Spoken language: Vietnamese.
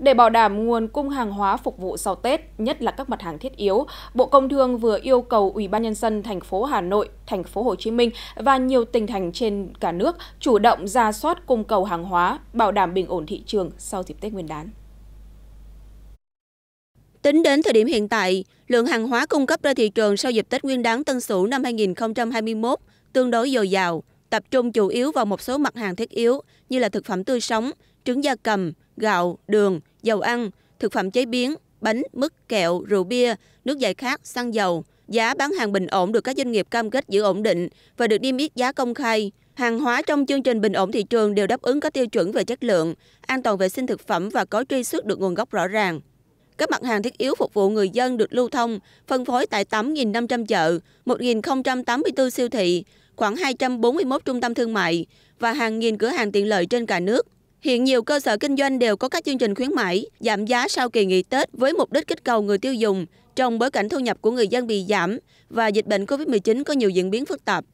Để bảo đảm nguồn cung hàng hóa phục vụ sau Tết, nhất là các mặt hàng thiết yếu, Bộ Công Thương vừa yêu cầu Ủy ban nhân dân thành phố Hà Nội, thành phố Hồ Chí Minh và nhiều tỉnh thành trên cả nước chủ động ra soát cung cầu hàng hóa, bảo đảm bình ổn thị trường sau dịp Tết Nguyên đán. Tính đến thời điểm hiện tại, lượng hàng hóa cung cấp ra thị trường sau dịp Tết Nguyên đán Tân Sửu năm 2021 tương đối dồi dào, tập trung chủ yếu vào một số mặt hàng thiết yếu như là thực phẩm tươi sống, trứng gia cầm, gạo, đường, dầu ăn, thực phẩm chế biến, bánh, mứt, kẹo, rượu bia, nước giải khát, xăng dầu. Giá bán hàng bình ổn được các doanh nghiệp cam kết giữ ổn định và được niêm yết giá công khai. Hàng hóa trong chương trình bình ổn thị trường đều đáp ứng các tiêu chuẩn về chất lượng, an toàn vệ sinh thực phẩm và có truy xuất được nguồn gốc rõ ràng. Các mặt hàng thiết yếu phục vụ người dân được lưu thông, phân phối tại 8.500 chợ, 1.084 siêu thị, khoảng 241 trung tâm thương mại và hàng nghìn cửa hàng tiện lợi trên cả nước. Hiện nhiều cơ sở kinh doanh đều có các chương trình khuyến mãi, giảm giá sau kỳ nghỉ Tết với mục đích kích cầu người tiêu dùng trong bối cảnh thu nhập của người dân bị giảm và dịch bệnh COVID-19 có nhiều diễn biến phức tạp.